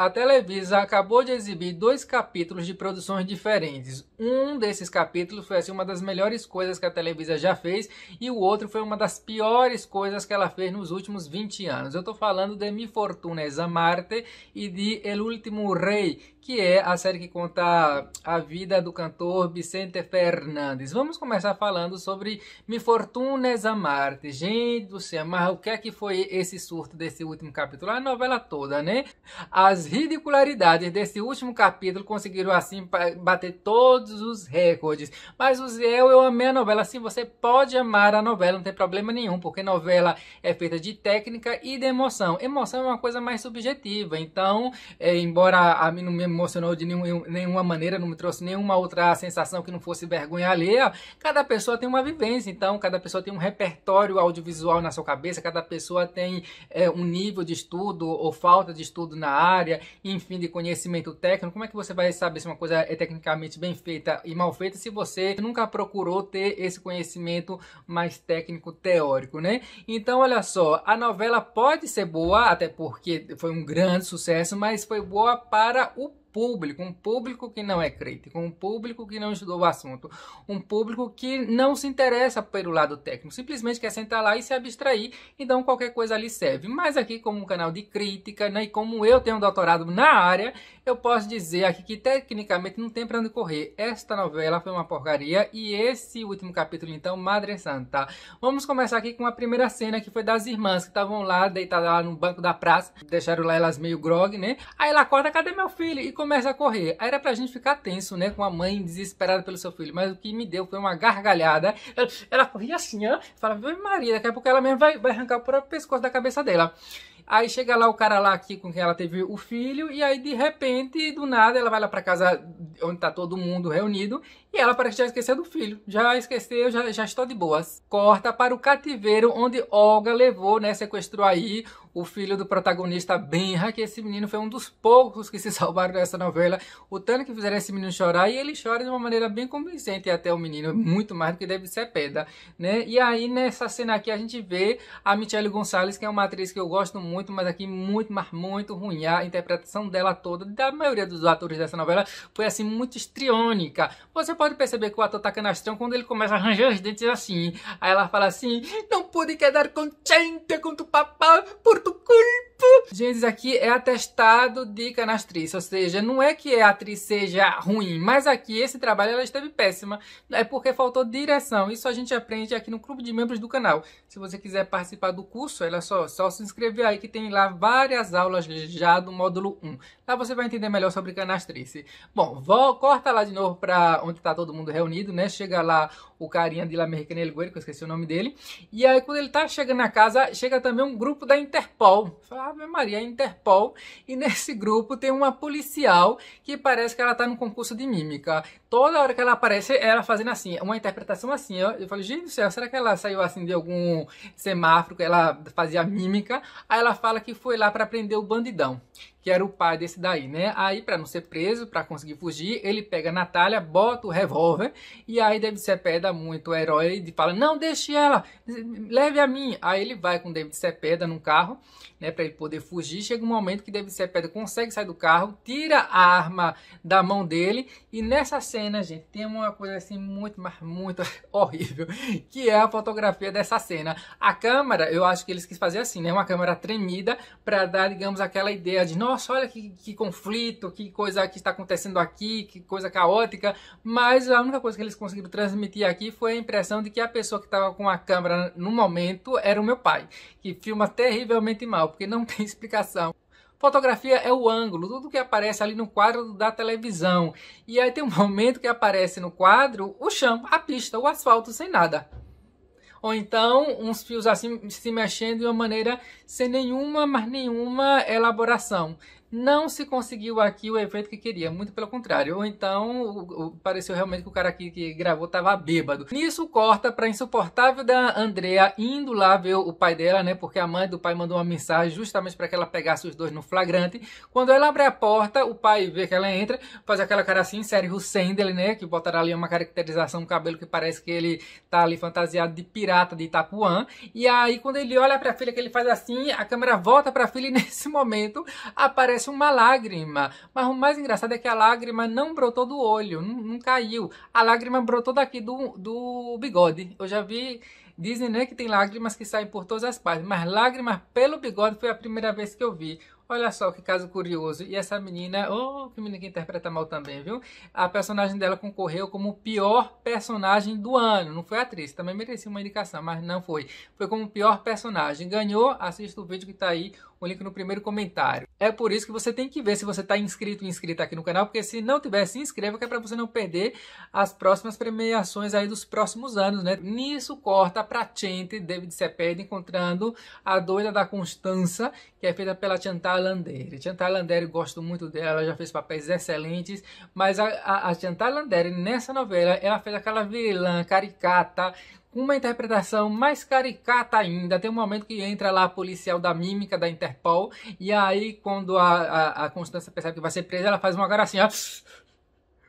A Televisa acabou de exibir dois capítulos de produções diferentes. Um desses capítulos foi assim, uma das melhores coisas que a Televisa já fez e o outro foi uma das piores coisas que ela fez nos últimos 20 anos. Eu estou falando de Mi Fortuna es Amarte e de El Último Rei, que é a série que conta a vida do cantor Vicente Fernandes. Vamos começar falando sobre Mi Fortuna es Amarte. Gente do céu, mas o que é que foi esse surto desse último capítulo? A novela toda, né? As ridicularidades desse último capítulo conseguiram assim bater todos os recordes. Mas Uziel, eu amei a novela. Sim, você pode amar a novela, não tem problema nenhum, porque novela é feita de técnica e de emoção. Emoção é uma coisa mais subjetiva, então, é, embora a mim não me emocionou de nenhum, nenhuma maneira, não me trouxe nenhuma outra sensação que não fosse vergonha alheia, cada pessoa tem uma vivência, então, cada pessoa tem um repertório audiovisual na sua cabeça, cada pessoa tem é, um nível de estudo ou falta de estudo na área, enfim, de conhecimento técnico, como é que você vai saber se uma coisa é tecnicamente bem feita e mal feita se você nunca procurou ter esse conhecimento mais técnico teórico, né? Então, olha só, a novela pode ser boa, até porque foi um grande sucesso, mas foi boa para o público, um público que não é crítico, um público que não estudou o assunto, um público que não se interessa pelo lado técnico, simplesmente quer sentar lá e se abstrair, então qualquer coisa ali serve. Mas aqui, como um canal de crítica, né, e como eu tenho um doutorado na área, eu posso dizer aqui que tecnicamente não tem pra onde correr. Esta novela foi uma porcaria e esse último capítulo, então, Madre Santa. Vamos começar aqui com a primeira cena que foi das irmãs que estavam lá, deitadas lá no banco da praça, deixaram lá elas meio grog, né? Aí ela acorda, cadê meu filho? E começa a correr. Aí era pra gente ficar tenso, né? Com a mãe desesperada pelo seu filho. Mas o que me deu foi uma gargalhada. Ela, ela corria assim, ó. Falava, Maria, daqui a pouco ela mesmo vai, vai arrancar o próprio pescoço da cabeça dela. Aí chega lá o cara lá aqui com quem ela teve o filho, e aí de repente, do nada, ela vai lá pra casa onde tá todo mundo reunido, e ela parece que já esqueceu do filho. Já esqueceu, já, já estou de boas. Corta para o cativeiro onde Olga levou, né, sequestrou aí o filho do protagonista Benra, que esse menino foi um dos poucos que se salvaram dessa novela. O tanto que fizeram esse menino chorar, e ele chora de uma maneira bem convincente, e até o menino, é muito mais do que deve ser pedra, né? E aí, nessa cena aqui, a gente vê a Michelle Gonçalves, que é uma atriz que eu gosto muito, mas aqui muito, mas muito ruim. A interpretação dela toda, da maioria dos atores dessa novela, foi assim, muito estriônica. Você pode perceber que o ator tá canastrão quando ele começa a arranjar os dentes assim. Aí ela fala assim, não pude quedar contente com tu papá, por 또 끌. Gente, isso aqui é atestado de canastriz, ou seja, não é que a atriz seja ruim, mas aqui esse trabalho ela esteve péssima, é porque faltou direção. Isso a gente aprende aqui no clube de membros do canal. Se você quiser participar do curso, é só, só se inscrever aí que tem lá várias aulas já do módulo 1. Lá você vai entender melhor sobre canastrice. Bom, vou, corta lá de novo para onde tá todo mundo reunido, né? Chega lá o carinha de La Americana que eu esqueci o nome dele. E aí quando ele tá chegando na casa, chega também um grupo da Interpol. Fala, Ave Maria, Interpol, e nesse grupo tem uma policial que parece que ela tá no concurso de mímica. Toda hora que ela aparece, ela fazendo assim, uma interpretação assim, Eu falei, gente do céu, será que ela saiu assim de algum semáforo que ela fazia mímica? Aí ela fala que foi lá para prender o bandidão que era o pai desse daí, né? Aí, para não ser preso, para conseguir fugir, ele pega a Natália, bota o revólver, e aí David Cepeda muito herói, e fala, não, deixe ela, leve a mim. Aí ele vai com David Cepeda num carro, né, para ele poder fugir. Chega um momento que David Cepeda consegue sair do carro, tira a arma da mão dele, e nessa cena, gente, tem uma coisa assim muito, mas muito horrível, que é a fotografia dessa cena. A câmera, eu acho que eles quis fazer assim, né, uma câmera tremida, para dar, digamos, aquela ideia de, nossa, olha que, que conflito, que coisa que está acontecendo aqui, que coisa caótica, mas a única coisa que eles conseguiram transmitir aqui foi a impressão de que a pessoa que estava com a câmera no momento era o meu pai, que filma terrivelmente mal, porque não tem explicação. Fotografia é o ângulo, tudo que aparece ali no quadro da televisão. E aí tem um momento que aparece no quadro o chão, a pista, o asfalto, sem nada ou então uns fios assim se mexendo de uma maneira sem nenhuma, mas nenhuma elaboração não se conseguiu aqui o efeito que queria, muito pelo contrário. Ou então pareceu realmente que o cara aqui que gravou estava bêbado. Nisso corta para insuportável da Andrea indo lá ver o pai dela, né? Porque a mãe do pai mandou uma mensagem justamente para que ela pegasse os dois no flagrante. Quando ela abre a porta, o pai vê que ela entra, faz aquela cara assim, sério Hussein né? Que botaram ali uma caracterização um cabelo que parece que ele tá ali fantasiado de pirata de Itapuã. E aí quando ele olha para a filha que ele faz assim, a câmera volta para a filha e nesse momento aparece uma lágrima. Mas o mais engraçado é que a lágrima não brotou do olho, não, não caiu. A lágrima brotou daqui do, do bigode. Eu já vi Dizem né, que tem lágrimas que saem por todas as partes, mas lágrimas pelo bigode foi a primeira vez que eu vi. Olha só que caso curioso. E essa menina, oh, que menina que interpreta mal também, viu? A personagem dela concorreu como pior personagem do ano. Não foi atriz, também merecia uma indicação, mas não foi. Foi como pior personagem. Ganhou, assista o vídeo que tá aí o link no primeiro comentário. É por isso que você tem que ver se você está inscrito ou inscrita aqui no canal, porque se não tiver, se inscreva, que é para você não perder as próximas premiações aí dos próximos anos, né? Nisso corta para Chente, David Cepeda, encontrando a doida da Constança, que é feita pela Chantal Landere. Chantal Landere, gosto muito dela, já fez papéis excelentes, mas a, a, a Chantal Landere, nessa novela, ela fez aquela vilã caricata, com uma interpretação mais caricata ainda. Tem um momento que entra lá a policial da mímica da Interpol, e aí quando a, a, a Constança percebe que vai ser presa, ela faz uma cara assim, ó,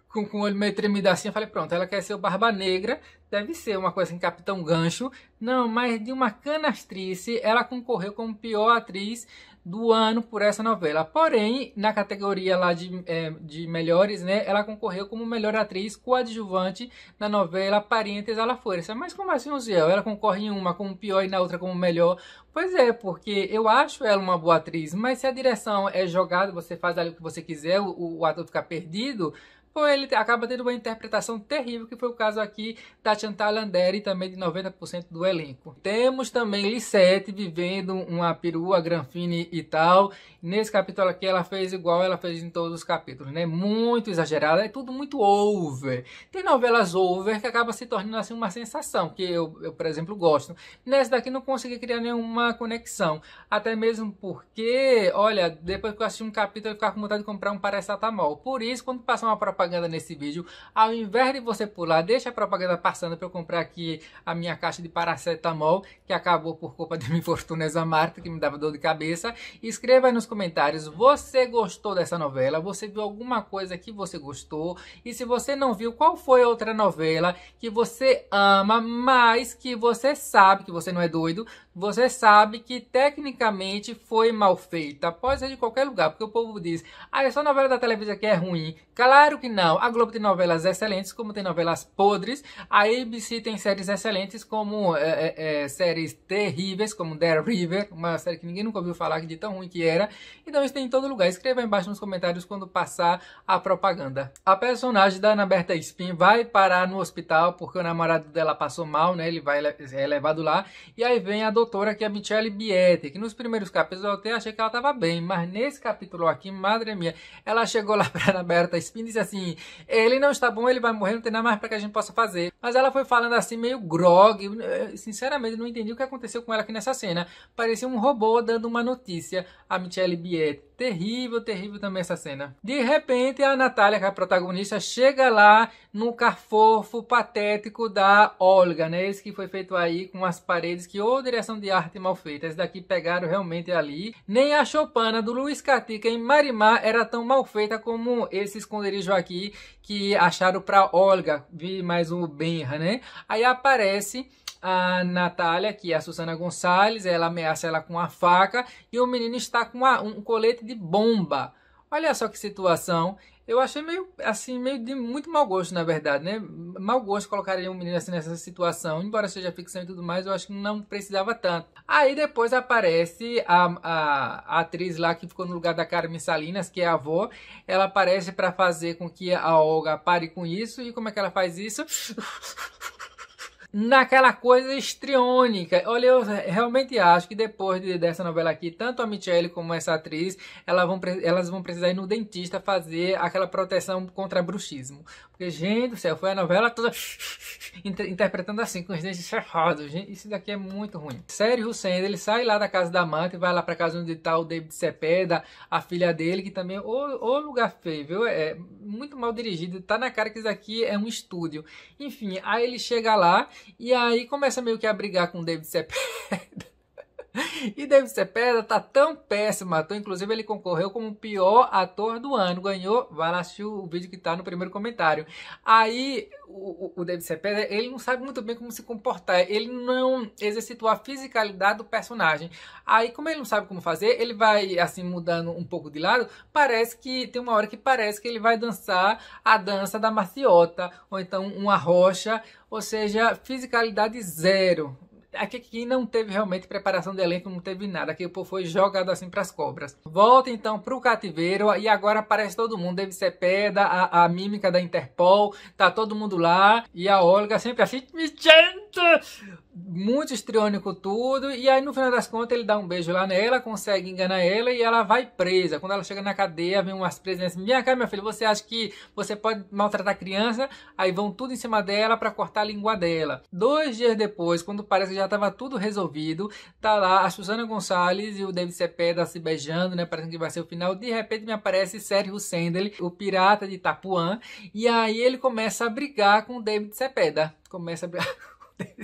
com, com o olho meio tremido assim, eu falei, pronto, ela quer ser o Barba Negra, deve ser uma coisa em assim, Capitão Gancho. Não, mas de uma canastrice, ela concorreu como pior atriz do ano por essa novela. Porém, na categoria lá de, é, de melhores, né, ela concorreu como melhor atriz coadjuvante na novela Parentes à la Força. Mas como assim, Ziel? Ela concorre em uma como pior e na outra como melhor. Pois é, porque eu acho ela uma boa atriz, mas se a direção é jogada, você faz ali o que você quiser, o, o ator fica perdido, ou ele acaba tendo uma interpretação terrível, que foi o caso aqui da Chantal Landeri, também de 90% do elenco. Temos também Lisette vivendo uma perua, granfine e tal. Nesse capítulo aqui ela fez igual ela fez em todos os capítulos, né? Muito exagerada, é tudo muito over. Tem novelas over que acaba se tornando assim uma sensação, que eu, eu por exemplo, gosto. Nessa daqui não consegui criar nenhuma conexão, até mesmo porque, olha, depois que eu assisti um capítulo eu ficava com vontade de comprar um paracetamol. Por isso, quando passar uma propaganda propaganda nesse vídeo, ao invés de você pular, deixa a propaganda passando para eu comprar aqui a minha caixa de paracetamol, que acabou por culpa de minha infortúnio examarta, que me dava dor de cabeça. Escreva aí nos comentários, você gostou dessa novela? Você viu alguma coisa que você gostou? E se você não viu, qual foi outra novela que você ama, mas que você sabe que você não é doido, você sabe que tecnicamente foi mal feita, pode ser de qualquer lugar, porque o povo diz, ah, essa novela da televisão aqui é ruim. Claro que não. A Globo tem novelas excelentes, como tem novelas podres. A ABC tem séries excelentes, como é, é, é, séries terríveis, como The River, uma série que ninguém nunca ouviu falar, que de tão ruim que era. Então isso tem em todo lugar. Escreva aí embaixo nos comentários quando passar a propaganda. A personagem da Ana Berta Spin vai parar no hospital porque o namorado dela passou mal, né? Ele vai é levado lá. E aí vem a doutora, que é a Michelle Bietti, que nos primeiros capítulos eu até achei que ela tava bem, mas nesse capítulo aqui, madre minha, ela chegou lá para Ana Berta Spin e disse assim: assim, ele não está bom, ele vai morrer, não tem nada mais para que a gente possa fazer. Mas ela foi falando assim, meio grog, eu, sinceramente não entendi o que aconteceu com ela aqui nessa cena. Parecia um robô dando uma notícia a Michelle Biet Terrível, terrível também essa cena. De repente, a Natália, que é a protagonista, chega lá no carfofo patético da Olga, né? Esse que foi feito aí com as paredes que ou direção de arte mal feita. Esse daqui pegaram realmente ali. Nem a Chopana do Luiz Catica em Marimar era tão mal feita como esse esconderijo aqui que acharam pra Olga. Vi mais o Benra, né? Aí aparece a Natália, que é a Susana Gonçalves, ela ameaça ela com uma faca e o menino está com uma, um colete de bomba. Olha só que situação. Eu achei meio, assim, meio de muito mau gosto, na verdade, né? Mau gosto colocar um menino assim nessa situação. Embora seja ficção e tudo mais, eu acho que não precisava tanto. Aí depois aparece a, a, a atriz lá que ficou no lugar da Carmen Salinas, que é a avó. Ela aparece para fazer com que a Olga pare com isso. E como é que ela faz isso? naquela coisa estriônica. Olha, eu realmente acho que depois de, dessa novela aqui, tanto a Michelle como essa atriz, elas vão, elas vão precisar ir no dentista fazer aquela proteção contra bruxismo. Porque, gente do céu, foi a novela toda inter interpretando assim, com os dentes cerrados. Gente, isso daqui é muito ruim. Sério Hussein, ele sai lá da casa da amante, vai lá pra casa onde tá o David Cepeda, a filha dele, que também, é o ô lugar feio, viu? É muito mal dirigido, tá na cara que isso daqui é um estúdio. Enfim, aí ele chega lá e aí começa meio que a brigar com o David Cepeda. e David Cepeda tá tão péssimo ator, inclusive ele concorreu como o pior ator do ano, ganhou, vai lá assistir o vídeo que tá no primeiro comentário. Aí o, o David Cepeda, ele não sabe muito bem como se comportar, ele não exercitou a fisicalidade do personagem. Aí como ele não sabe como fazer, ele vai assim mudando um pouco de lado, parece que tem uma hora que parece que ele vai dançar a dança da maciota, ou então uma rocha, ou seja, fisicalidade zero. Aqui quem não teve realmente preparação de elenco, não teve nada. Aqui o povo foi jogado assim pras cobras. Volta então pro cativeiro e agora aparece todo mundo. Deve ser peda a, a mímica da Interpol, tá todo mundo lá. E a Olga sempre assim, gente, muito estriônico tudo, e aí no final das contas ele dá um beijo lá nela, consegue enganar ela e ela vai presa. Quando ela chega na cadeia, vem umas presas assim, minha cara, minha filha, você acha que você pode maltratar criança? Aí vão tudo em cima dela para cortar a língua dela. Dois dias depois, quando parece que já estava tudo resolvido, tá lá a Susana Gonçalves e o David Cepeda se beijando, né, parecendo que vai ser o final, de repente me aparece Sérgio Sendel, o pirata de Itapuã, e aí ele começa a brigar com o David Cepeda. Começa a brigar...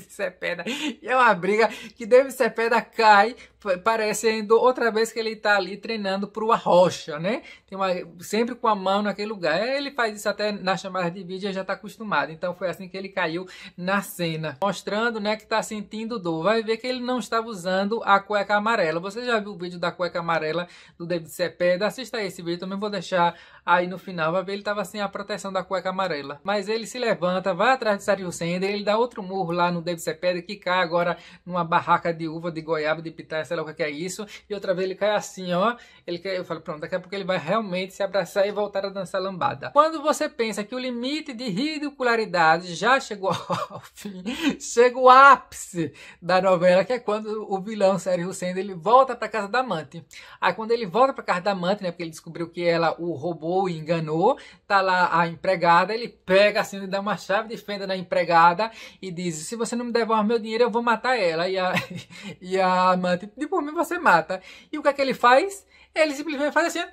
ser pedra. E é uma briga que ser pedra cai, parecendo outra vez que ele está ali treinando para uma Arrocha, né? Uma, sempre com a mão naquele lugar. É, ele faz isso até na chamada de vídeo, já está acostumado. Então foi assim que ele caiu na cena, mostrando né, que está sentindo dor. Vai ver que ele não estava usando a cueca amarela. Você já viu o vídeo da cueca amarela do David Cepeda? Assista esse vídeo, também vou deixar aí no final. Vai ver, ele estava sem a proteção da cueca amarela. Mas ele se levanta, vai atrás de Sariu Sender, ele dá outro murro lá lá no ser Cepeda, que cai agora numa barraca de uva, de goiaba, de pitaya, sei lá o que é isso, e outra vez ele cai assim, ó, ele cai, eu falo, pronto, daqui a pouco ele vai realmente se abraçar e voltar a dançar lambada. Quando você pensa que o limite de ridicularidade já chegou ao fim, chega o ápice da novela, que é quando o vilão Sérgio Sendo ele volta para casa da amante. Aí quando ele volta para casa da amante, né, porque ele descobriu que ela o roubou e enganou, tá lá a empregada, ele pega assim, ele dá uma chave de fenda na empregada e diz: se você não me devolve meu dinheiro, eu vou matar ela. E a, e a amante, de por mim você mata. E o que é que ele faz? Ele simplesmente faz assim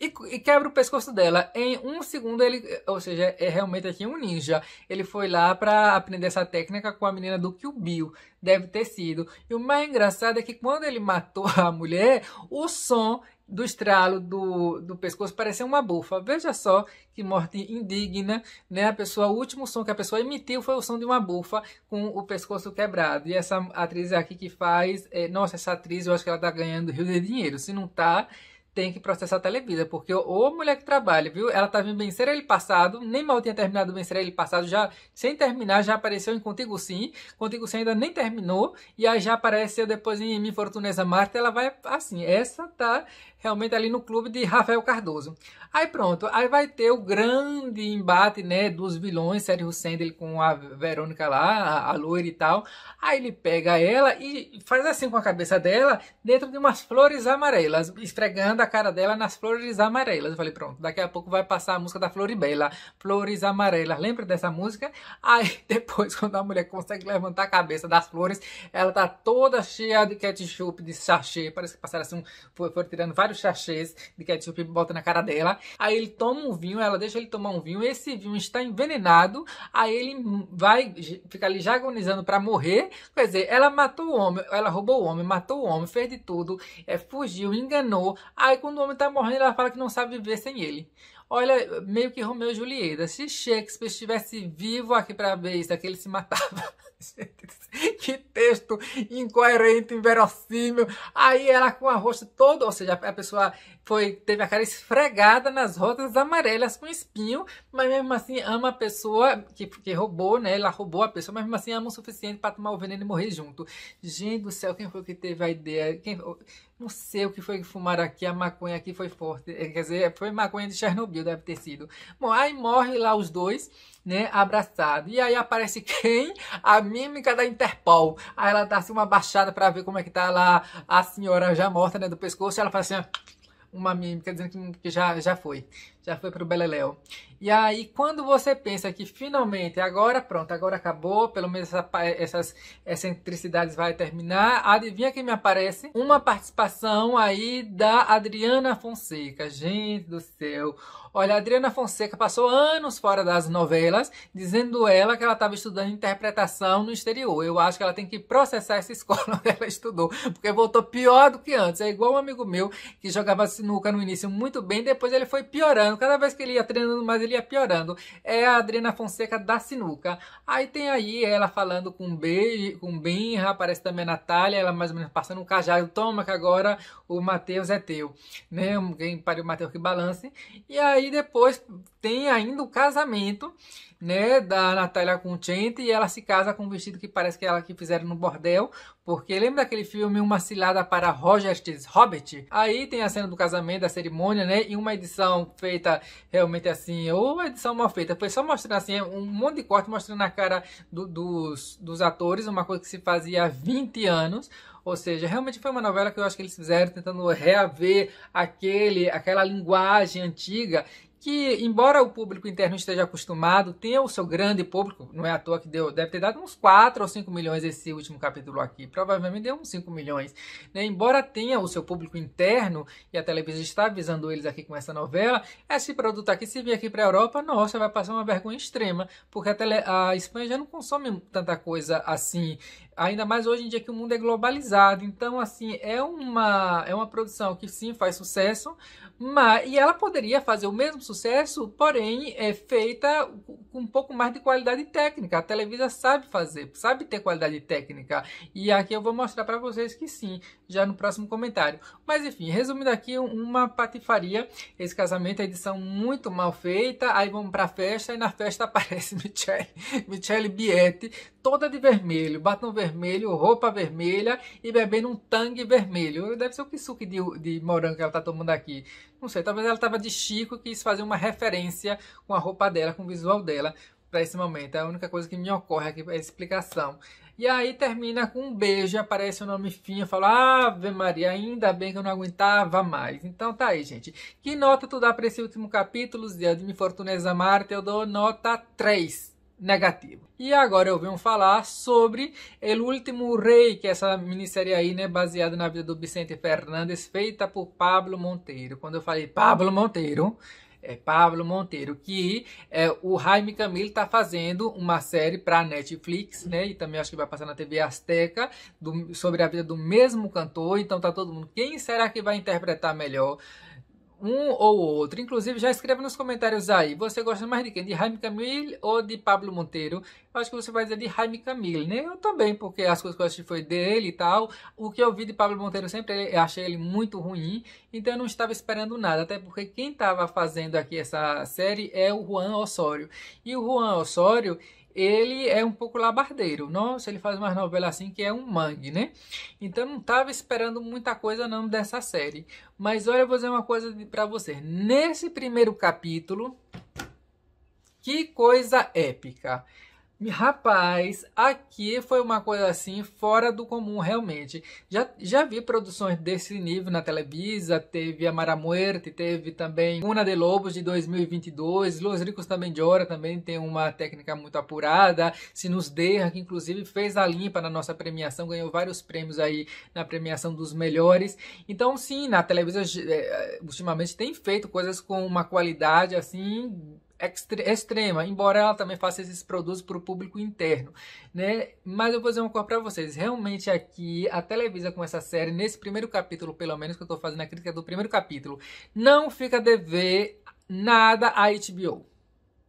e, e quebra o pescoço dela. Em um segundo, ele. Ou seja, é realmente aqui um ninja. Ele foi lá pra aprender essa técnica com a menina do Kill Bill. Deve ter sido. E o mais engraçado é que quando ele matou a mulher, o som do estralo do, do pescoço parecia uma bufa. Veja só que morte indigna, né? A pessoa, o último som que a pessoa emitiu foi o som de uma bufa com o pescoço quebrado. E essa atriz aqui que faz, é, nossa, essa atriz, eu acho que ela tá ganhando rio de dinheiro. Se não tá, tem que processar a Televisa, porque o mulher que trabalha, viu? Ela tava tá em Vencer Ele Passado, nem mal tinha terminado o Vencer Ele Passado, já sem terminar, já apareceu em Contigo Sim, Contigo Sim ainda nem terminou, e aí já apareceu depois em Minha Fortuna Marta, ela vai assim, essa tá realmente ali no clube de Rafael Cardoso. Aí pronto, aí vai ter o grande embate, né, dos vilões, Sérgio Sandel com a Verônica lá, a loira e tal. Aí ele pega ela e faz assim com a cabeça dela, dentro de umas flores amarelas, esfregando a cara dela nas flores amarelas. Eu falei, pronto, daqui a pouco vai passar a música da Floribela, Flores Amarelas. Lembra dessa música? Aí depois, quando a mulher consegue levantar a cabeça das flores, ela tá toda cheia de ketchup, de sachê, parece que passaram assim, foi tirando vários vários sachês de ketchup e bota na cara dela. Aí ele toma um vinho, ela deixa ele tomar um vinho, esse vinho está envenenado, aí ele vai ficar ali já agonizando para morrer. Quer dizer, ela matou o homem, ela roubou o homem, matou o homem, fez de tudo, é, fugiu, enganou. Aí quando o homem tá morrendo, ela fala que não sabe viver sem ele. Olha, meio que Romeu e Julieta. Se Shakespeare estivesse vivo aqui para ver isso, aqui ele se matava. que texto incoerente, inverossímil. Aí ela com a rosto todo, ou seja, a pessoa foi teve a cara esfregada nas rosas amarelas com espinho, mas mesmo assim ama a pessoa que, que roubou, né? Ela roubou a pessoa, mas mesmo assim ama o suficiente para tomar o veneno e morrer junto. Gente do céu, quem foi que teve a ideia? Quem, não sei o que foi que fumaram aqui, a maconha aqui foi forte. É, quer dizer, foi maconha de Chernobyl, deve ter sido. Bom, aí morre lá os dois, né, abraçado. E aí aparece quem? A mímica da Interpol. Aí ela dá assim uma baixada para ver como é que tá lá a senhora já morta, né, do pescoço. E ela faz assim, ó uma mímica dizendo que já, já foi, já foi pro Beleléu. E aí, quando você pensa que finalmente, agora pronto, agora acabou, pelo menos essa, essas excentricidades vai terminar, adivinha quem me aparece? Uma participação aí da Adriana Fonseca. Gente do céu! Olha, a Adriana Fonseca passou anos fora das novelas, dizendo ela que ela estava estudando interpretação no exterior. Eu acho que ela tem que processar essa escola onde ela estudou, porque voltou pior do que antes. É igual um amigo meu que jogava sinuca no início muito bem, depois ele foi piorando. Cada vez que ele ia treinando mais, ele ia piorando. É a Adriana Fonseca da sinuca. Aí tem aí ela falando com B, com Benra, aparece também a Natália, ela mais ou menos passando um cajado. Toma que agora o Matheus é teu, né? Quem pariu o Matheus que balance. E aí depois tem ainda o casamento, né? Da Natália com o Chente e ela se casa com um vestido que parece que ela que fizeram no bordel, porque lembra daquele filme Uma Cilada para Roger's Hobbit? Aí tem a cena do casamento, da cerimônia, né? E uma edição feita realmente assim, ou uma edição mal feita. Foi só mostrando assim, um monte de corte mostrando a cara do, dos, dos atores, uma coisa que se fazia há 20 anos. Ou seja, realmente foi uma novela que eu acho que eles fizeram tentando reaver aquele, aquela linguagem antiga que, embora o público interno esteja acostumado, tenha o seu grande público, não é à toa que deu, deve ter dado uns 4 ou 5 milhões esse último capítulo aqui, provavelmente deu uns 5 milhões. Né? Embora tenha o seu público interno, e a televisão está avisando eles aqui com essa novela, esse produto aqui, se vir aqui para a Europa, nossa, vai passar uma vergonha extrema, porque a, tele, a Espanha já não consome tanta coisa assim ainda mais hoje em dia que o mundo é globalizado. Então, assim, é uma, é uma produção que sim faz sucesso, mas, e ela poderia fazer o mesmo sucesso, porém é feita com um pouco mais de qualidade técnica. A Televisa sabe fazer, sabe ter qualidade técnica. E aqui eu vou mostrar para vocês que sim, já no próximo comentário. Mas enfim, resumindo aqui, uma patifaria. Esse casamento é edição muito mal feita. Aí vamos para a festa e na festa aparece Michele, Michele Bietti toda de vermelho, batom vermelho, roupa vermelha e bebendo um tangue vermelho. Deve ser o que suco de, de morango que ela tá tomando aqui. Não sei, talvez ela tava de Chico e quis fazer uma referência com a roupa dela, com o visual dela para esse momento. É a única coisa que me ocorre aqui, para é a explicação. E aí termina com um beijo, aparece o um nome Finha, fala, Ave Maria, ainda bem que eu não aguentava mais. Então tá aí, gente. Que nota tu dá para esse último capítulo, Zé? De Me Fortunes Amar, eu dou nota 3 negativo. E agora eu venho falar sobre El Último Rei, que é essa minissérie aí, né, baseada na vida do Vicente Fernandes, feita por Pablo Monteiro. Quando eu falei Pablo Monteiro, é Pablo Monteiro, que é, o Jaime Camille está fazendo uma série para Netflix, né? E também acho que vai passar na TV Azteca do, sobre a vida do mesmo cantor. Então tá todo mundo. Quem será que vai interpretar melhor um ou outro. Inclusive, já escreva nos comentários aí. Você gosta mais de quem? De Jaime Camille ou de Pablo Monteiro? Eu acho que você vai dizer de Jaime Camille, né? Eu também, porque as coisas que eu assisti foi dele e tal. O que eu vi de Pablo Monteiro sempre eu achei ele muito ruim. Então eu não estava esperando nada. Até porque quem estava fazendo aqui essa série é o Juan Osório. E o Juan Osório, ele é um pouco labardeiro. Nossa, ele faz uma novela assim que é um mangue, né? Então não estava esperando muita coisa não dessa série. Mas olha, eu vou dizer uma coisa para você. Nesse primeiro capítulo, que coisa épica! Rapaz, aqui foi uma coisa assim fora do comum, realmente. Já, já vi produções desse nível na Televisa, teve A Mara Muerte, teve também Una de Lobos de 2022, Los Ricos também de Hora também tem uma técnica muito apurada, Sinus Derra, que inclusive fez a limpa na nossa premiação, ganhou vários prêmios aí na premiação dos melhores. Então sim, na Televisa é, ultimamente tem feito coisas com uma qualidade assim extrema, embora ela também faça esses produtos para o público interno, né? Mas eu vou dizer uma coisa para vocês, realmente aqui a Televisa com essa série, nesse primeiro capítulo, pelo menos que eu estou fazendo a crítica do primeiro capítulo, não fica a dever nada a HBO.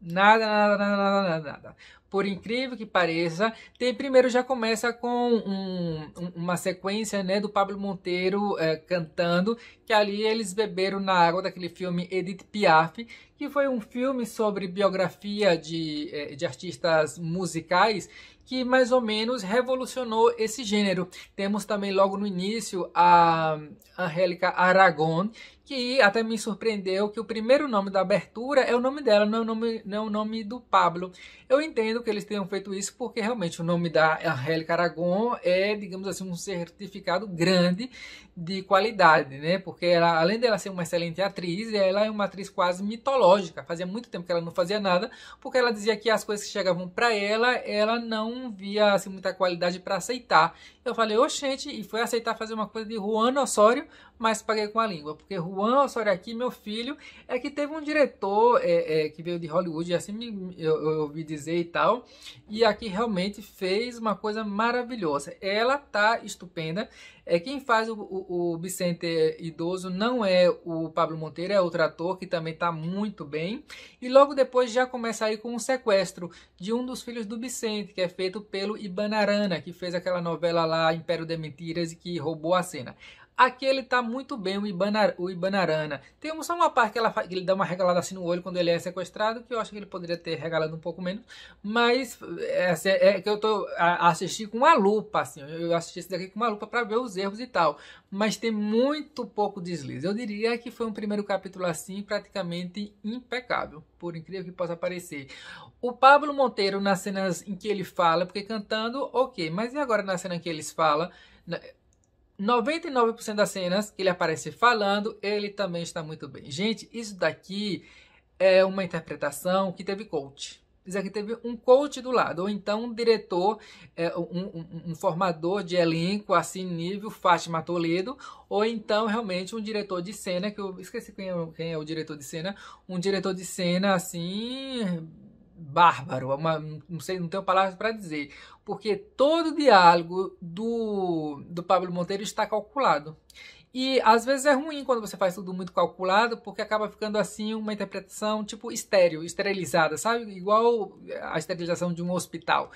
Nada, nada, nada, nada, nada. Por incrível que pareça, tem primeiro já começa com um, uma sequência né, do Pablo Monteiro é, cantando, que ali eles beberam na água daquele filme Edith Piaf, que foi um filme sobre biografia de, eh, de artistas musicais que mais ou menos revolucionou esse gênero. Temos também logo no início a Angélica Aragon, que até me surpreendeu que o primeiro nome da abertura é o nome dela, não é o nome, não é o nome do Pablo. Eu entendo que eles tenham feito isso porque realmente o nome da Angélica Aragon é, digamos assim, um certificado grande de qualidade, né? Porque ela, além dela ser uma excelente atriz, ela é uma atriz quase mitológica. Fazia muito tempo que ela não fazia nada, porque ela dizia que as coisas que chegavam para ela, ela não via assim muita qualidade para aceitar. Eu falei, oxente, gente, e foi aceitar fazer uma coisa de Juan Osório mas paguei com a língua, porque Juan aqui, meu filho, é que teve um diretor é, é, que veio de Hollywood, assim me, eu, eu, ouvi dizer e tal, e aqui realmente fez uma coisa maravilhosa. Ela tá estupenda. É quem faz o, o, o Vicente idoso não é o Pablo Monteiro, é outro ator que também tá muito bem. E logo depois já começa aí com um sequestro de um dos filhos do Vicente, que é feito pelo Ibanarana, que fez aquela novela lá Império de Mentiras e que roubou a cena. Aqui ele tá muito bem, o, Ibanar, o Ibanarana. Tem só uma parte que, ela, que ele dá uma regalada assim no olho quando ele é sequestrado, que eu acho que ele poderia ter regalado um pouco menos. Mas é, é, que eu tô assistindo com uma lupa, assim. Eu assisti esse daqui com uma lupa para ver os erros e tal. Mas tem muito pouco deslize. Eu diria que foi um primeiro capítulo assim, praticamente impecável, por incrível que possa parecer. O Pablo Monteiro, nas cenas em que ele fala, porque cantando, ok. Mas e agora na cena em que eles falam? 99% das cenas que ele aparece falando, ele também está muito bem. Gente, isso daqui é uma interpretação que teve coach. Isso aqui teve um coach do lado, ou então um diretor, é, um, um, um formador de elenco, assim, nível Fátima Toledo, ou então realmente um diretor de cena, que eu esqueci quem é, quem é o diretor de cena, um diretor de cena, assim, bárbaro, uma, não sei, não tenho palavras para dizer porque todo o diálogo do, do Pablo Monteiro está calculado. E às vezes é ruim quando você faz tudo muito calculado, porque acaba ficando assim uma interpretação tipo estéreo, esterilizada, sabe? Igual a esterilização de um hospital.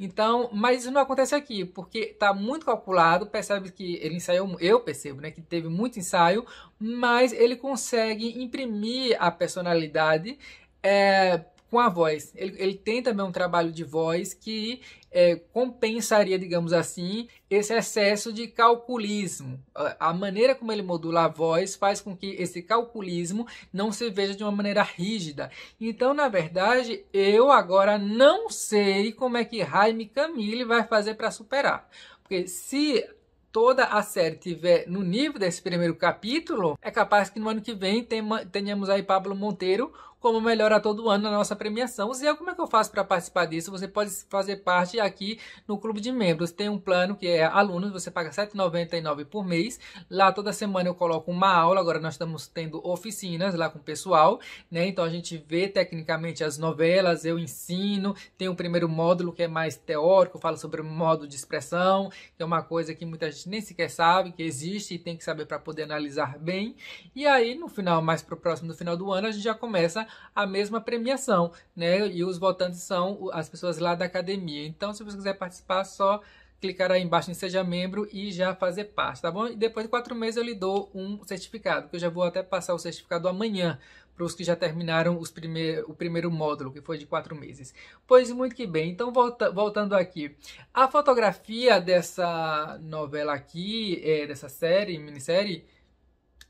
Então, mas isso não acontece aqui, porque está muito calculado, percebe que ele ensaiou, eu percebo, né, que teve muito ensaio, mas ele consegue imprimir a personalidade é, com a voz. Ele, ele tem também um trabalho de voz que é, compensaria, digamos assim, esse excesso de calculismo. A maneira como ele modula a voz faz com que esse calculismo não se veja de uma maneira rígida. Então, na verdade, eu agora não sei como é que Jaime Camille vai fazer para superar. Porque se toda a série tiver no nível desse primeiro capítulo, é capaz que no ano que vem tenhamos aí Pablo Monteiro como melhora todo ano na nossa premiação. Zé, como é que eu faço para participar disso? Você pode fazer parte aqui no clube de membros. Tem um plano que é alunos, você paga R$ 7,99 por mês. Lá toda semana eu coloco uma aula, agora nós estamos tendo oficinas lá com o pessoal, né? Então a gente vê tecnicamente as novelas, eu ensino, tem o primeiro módulo que é mais teórico, fala sobre o modo de expressão, que é uma coisa que muita gente nem sequer sabe que existe e tem que saber para poder analisar bem. E aí no final, mais pro próximo do final do ano, a gente já começa a mesma premiação, né? E os votantes são as pessoas lá da academia. Então, se você quiser participar, só clicar aí embaixo em seja membro e já fazer parte, tá bom? E depois de quatro meses eu lhe dou um certificado, que eu já vou até passar o certificado amanhã para os que já terminaram os primeir, o primeiro módulo, que foi de quatro meses. Pois muito que bem, então volta, voltando aqui. A fotografia dessa novela aqui, é, dessa série, minissérie,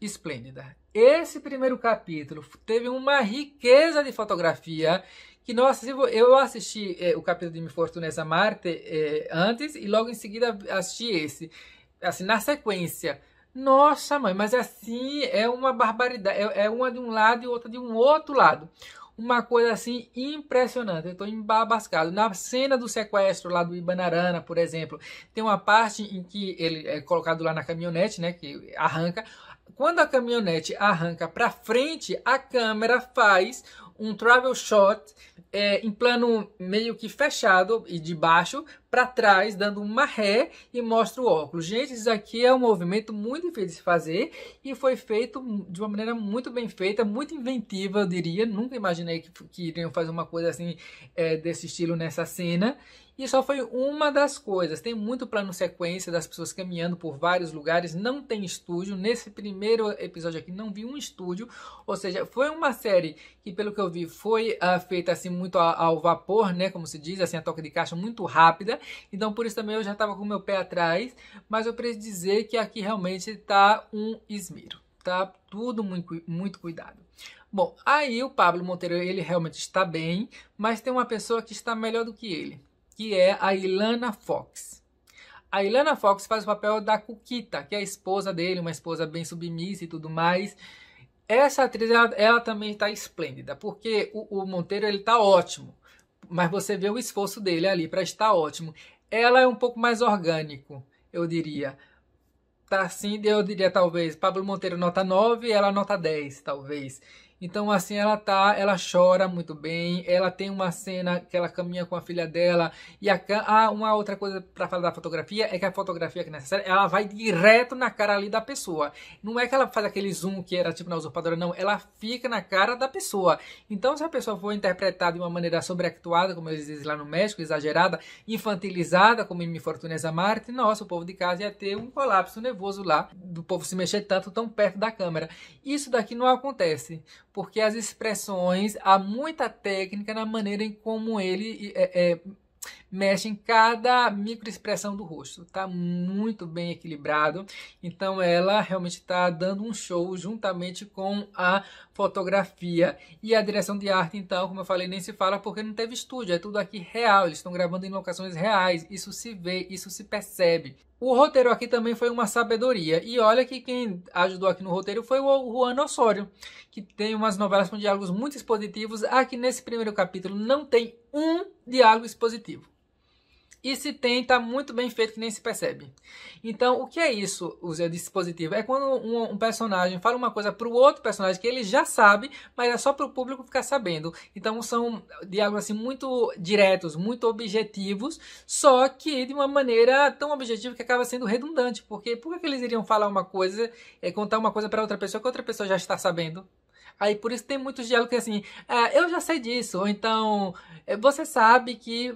esplêndida. Esse primeiro capítulo teve uma riqueza de fotografia que, nossa, eu assisti é, o capítulo de Me Fortuneza Marte é, antes e logo em seguida assisti esse, assim, na sequência. Nossa, mãe, mas assim é uma barbaridade, é, é uma de um lado e outra de um outro lado uma coisa assim impressionante. Eu estou embabascado. Na cena do sequestro lá do Ibanarana, por exemplo, tem uma parte em que ele é colocado lá na caminhonete, né, que arranca quando a caminhonete arranca para frente, a câmera faz um travel shot é, em plano meio que fechado e de baixo para trás, dando uma ré e mostra o óculos. Gente, isso aqui é um movimento muito difícil de se fazer e foi feito de uma maneira muito bem feita, muito inventiva, eu diria. Nunca imaginei que, que iriam fazer uma coisa assim é, desse estilo nessa cena. E só foi uma das coisas. Tem muito plano sequência das pessoas caminhando por vários lugares. Não tem estúdio. Nesse primeiro episódio aqui não vi um estúdio. Ou seja, foi uma série que, pelo que eu vi, foi uh, feita assim muito ao, ao vapor, né? Como se diz, assim, a toca de caixa muito rápida. Então, por isso também eu já estava com meu pé atrás. Mas eu preciso dizer que aqui realmente está um esmero. Tá tudo muito, muito cuidado. Bom, aí o Pablo Monteiro, ele realmente está bem, mas tem uma pessoa que está melhor do que ele que é a Ilana Fox. A Ilana Fox faz o papel da Kukita, que é a esposa dele, uma esposa bem submissa e tudo mais. Essa atriz, ela, ela também está esplêndida, porque o, o Monteiro ele está ótimo, mas você vê o esforço dele ali para estar ótimo. Ela é um pouco mais orgânico, eu diria. Tá assim, eu diria talvez, Pablo Monteiro nota 9, ela nota 10, talvez. Então assim ela tá, ela chora muito bem, ela tem uma cena que ela caminha com a filha dela e a, ah, uma outra coisa para falar da fotografia é que a fotografia que é necessária, ela vai direto na cara ali da pessoa. Não é que ela faz aquele zoom que era tipo na usurpadora, não, ela fica na cara da pessoa. Então se a pessoa for interpretada de uma maneira sobreactuada, como eles dizem lá no México, exagerada, infantilizada, como em Mi Fortuna Marte, nossa, o povo de casa ia ter um colapso nervoso lá, do povo se mexer tanto tão perto da câmera. Isso daqui não acontece porque as expressões, há muita técnica na maneira em como ele é, é, mexe em cada microexpressão do rosto. Está muito bem equilibrado. Então ela realmente está dando um show juntamente com a fotografia. E a direção de arte, então, como eu falei, nem se fala porque não teve estúdio. É tudo aqui real. Eles estão gravando em locações reais. Isso se vê, isso se percebe. O roteiro aqui também foi uma sabedoria. E olha que quem ajudou aqui no roteiro foi o Juan Osório, que tem umas novelas com diálogos muito expositivos. Aqui nesse primeiro capítulo não tem um diálogo expositivo. E se tem, está muito bem feito que nem se percebe. Então, o que é isso, o dispositivo? É quando um, um personagem fala uma coisa para o outro personagem que ele já sabe, mas é só para o público ficar sabendo. Então, são diálogos assim muito diretos, muito objetivos, só que de uma maneira tão objetiva que acaba sendo redundante. Porque por que eles iriam falar uma coisa, é, contar uma coisa para outra pessoa que outra pessoa já está sabendo? Aí por isso tem muitos diálogos que assim, é, eu já sei disso, ou então é, você sabe que.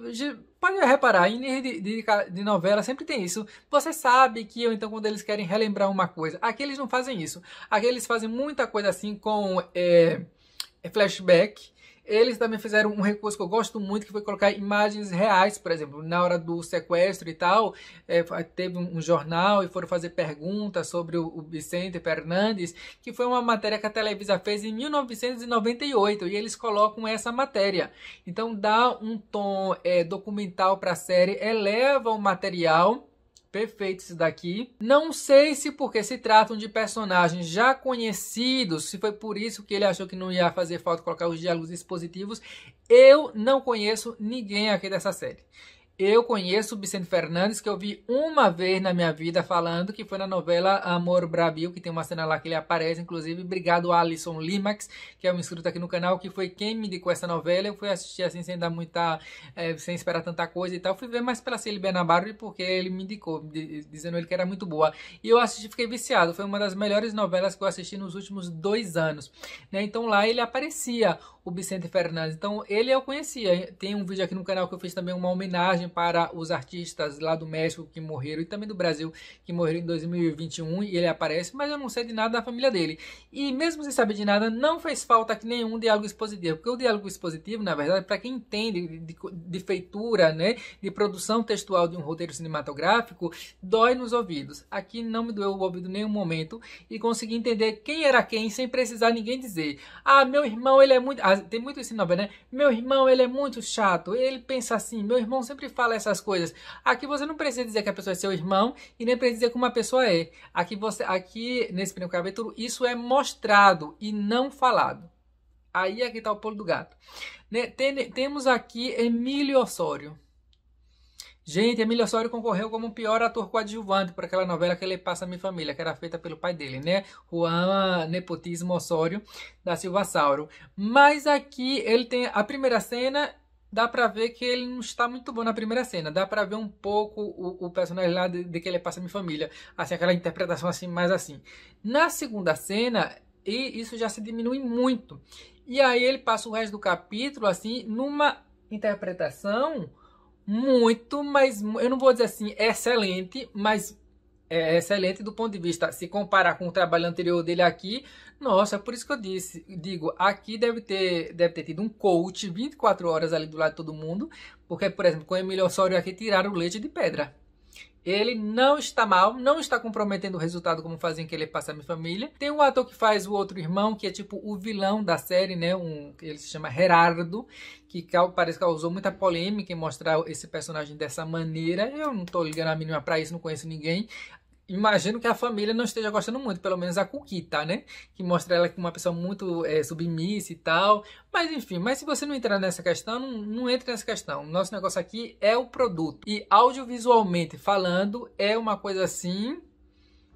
Pode reparar, em de, de, de, novela sempre tem isso. Você sabe que, ou então, quando eles querem relembrar uma coisa. Aqui eles não fazem isso. Aqui eles fazem muita coisa assim com é, flashback eles também fizeram um recurso que eu gosto muito, que foi colocar imagens reais, por exemplo, na hora do sequestro e tal, é, teve um jornal e foram fazer perguntas sobre o, o Vicente Fernandes, que foi uma matéria que a Televisa fez em 1998, e eles colocam essa matéria. Então dá um tom é, documental para a série, eleva o material Perfeito esse daqui. Não sei se porque se tratam de personagens já conhecidos, se foi por isso que ele achou que não ia fazer falta colocar os diálogos expositivos. Eu não conheço ninguém aqui dessa série. Eu conheço o Vicente Fernandes, que eu vi uma vez na minha vida falando, que foi na novela Amor Brabil que tem uma cena lá que ele aparece, inclusive. Obrigado, Alisson Limax, que é um inscrito aqui no canal, que foi quem me indicou essa novela. Eu fui assistir assim, sem dar muita. É, sem esperar tanta coisa e tal. Fui ver mais pela na Barbie porque ele me indicou, dizendo ele que era muito boa. E eu assisti, fiquei viciado. Foi uma das melhores novelas que eu assisti nos últimos dois anos. Né? Então lá ele aparecia o Vicente Fernandes. Então, ele eu conhecia. Tem um vídeo aqui no canal que eu fiz também uma homenagem para os artistas lá do México que morreram e também do Brasil que morreram em 2021 e ele aparece, mas eu não sei de nada da família dele. E mesmo sem saber de nada, não fez falta aqui nenhum diálogo expositivo, porque o diálogo expositivo, na verdade, para quem entende de, de, feitura, né, de produção textual de um roteiro cinematográfico, dói nos ouvidos. Aqui não me doeu o ouvido em nenhum momento e consegui entender quem era quem sem precisar ninguém dizer. Ah, meu irmão, ele é muito frase, tem muito isso em novela, né? Meu irmão, ele é muito chato, ele pensa assim, meu irmão sempre fala essas coisas. Aqui você não precisa dizer que a pessoa é seu irmão e nem precisa dizer como a pessoa é. Aqui você, aqui nesse primeiro capítulo, isso é mostrado e não falado. Aí é que tá o pulo do gato. Né? Tem, temos aqui Emílio Osório. Gente, Emílio Osório concorreu como pior ator coadjuvante por aquela novela que ele passa a minha família, que era feita pelo pai dele, né? Juan Nepotismo Osório da Silva Sauro. Mas aqui ele tem a primeira cena dá pra ver que ele não está muito bom na primeira cena. Dá pra ver um pouco o, o personagem lá de, de, que ele passa a minha família. Assim, aquela interpretação assim, mais assim. Na segunda cena, e isso já se diminui muito. E aí ele passa o resto do capítulo, assim, numa interpretação muito, mas eu não vou dizer assim excelente, mas é excelente do ponto de vista se comparar com o trabalho anterior dele aqui. Nossa, é por isso que eu disse, digo, aqui deve ter, deve ter tido um coach 24 horas ali do lado de todo mundo, porque por exemplo, com o Emílio Osório aqui tiraram o leite de pedra. Ele não está mal, não está comprometendo o resultado como fazem que ele passa a minha família. Tem um ator que faz o outro irmão, que é tipo o vilão da série, né? Um, ele se chama Gerardo, que parece que causou muita polêmica em mostrar esse personagem dessa maneira. Eu não tô ligando a mínima pra isso, não conheço ninguém imagino que a família não esteja gostando muito, pelo menos a Cuquita, tá, né? Que mostra ela como uma pessoa muito é, submissa e tal. Mas enfim, mas se você não entrar nessa questão, não, não nessa questão. O nosso negócio aqui é o produto. E audiovisualmente falando, é uma coisa assim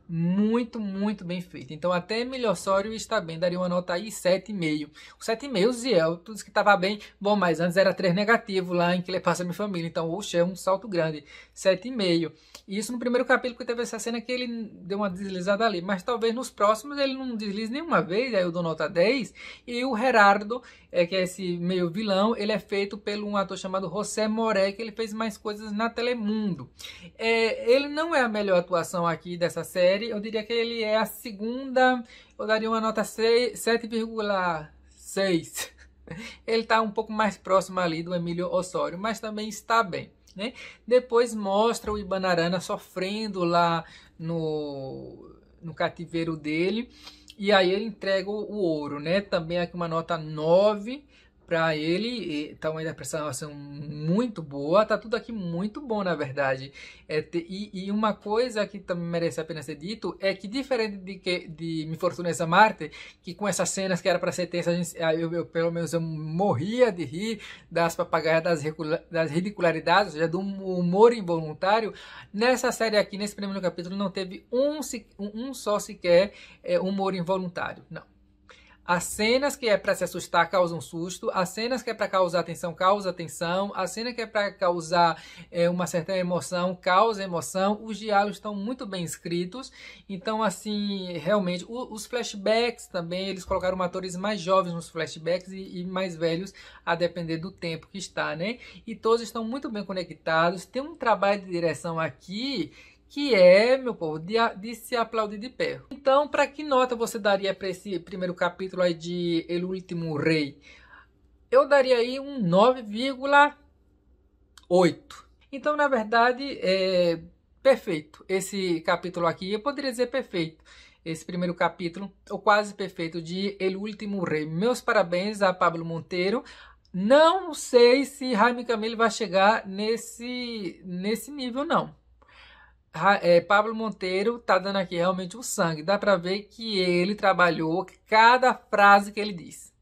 muito, muito bem feita. Então até melhor sório está bem, daria uma nota aí 7,5. O 7,5, Ziel, tu disse que estava bem, bom, mas antes era 3 negativo lá em Que ele Passa a Minha Família, então oxe, é um salto grande, 7,5. E isso no primeiro capítulo, porque teve essa cena que ele deu uma deslizada ali, mas talvez nos próximos ele não deslize nenhuma vez, aí eu dou nota 10. E o Gerardo, é, que é esse meio vilão, ele é feito pelo um ator chamado José Moré, que ele fez mais coisas na Telemundo. É, ele não é a melhor atuação aqui dessa série, série. Eu diria que ele é a segunda, eu daria uma nota 7,6. Ele está um pouco mais próximo ali do Emílio Osório, mas também está bem. Né? Depois mostra o Ibanarana sofrendo lá no, no cativeiro dele. E aí ele entrega o ouro, né? Também aqui uma nota 9 para ele, tá uma interpretação assim, muito boa, tá tudo aqui muito bom, na verdade. É, e, e, uma coisa que também merece a pena ser dito é que, diferente de, que, de Me Fortuna essa Marte, que com essas cenas que era para ser tensa, eu, eu, pelo menos eu morria de rir das papagaias, das, das ridicularidades, ou seja, do humor involuntário, nessa série aqui, nesse primeiro capítulo, não teve um, um só sequer é, humor involuntário, não as cenas que é para se assustar causam susto, as cenas que é para causar atenção causam atenção, a cena que é para causar é, uma certa emoção causa emoção. Os diálogos estão muito bem escritos, então assim realmente o, os flashbacks também eles colocaram atores mais jovens nos flashbacks e, e, mais velhos a depender do tempo que está, né? E todos estão muito bem conectados. Tem um trabalho de direção aqui que é, meu povo, de, de se aplaudir de pé. Então, para que nota você daria para esse primeiro capítulo aí de El Último Rei? Eu daria aí um 9,8. Então, na verdade, é perfeito esse capítulo aqui. Eu poderia dizer perfeito esse primeiro capítulo, ou quase perfeito, de El Último Rei. Meus parabéns a Pablo Monteiro, não sei se Jaime Camilo vai chegar nesse, nesse nível, não é, Pablo Monteiro tá dando aqui realmente o sangue. Dá para ver que ele trabalhou cada frase que ele disse.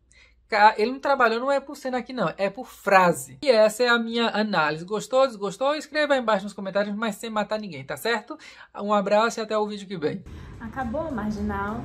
Ele não trabalhou, não é por cena aqui não, é por frase. E essa é a minha análise. Gostou, desgostou? Escreva aí embaixo nos comentários, mas sem matar ninguém, tá certo? Um abraço e até o vídeo que vem. Acabou, Marginal.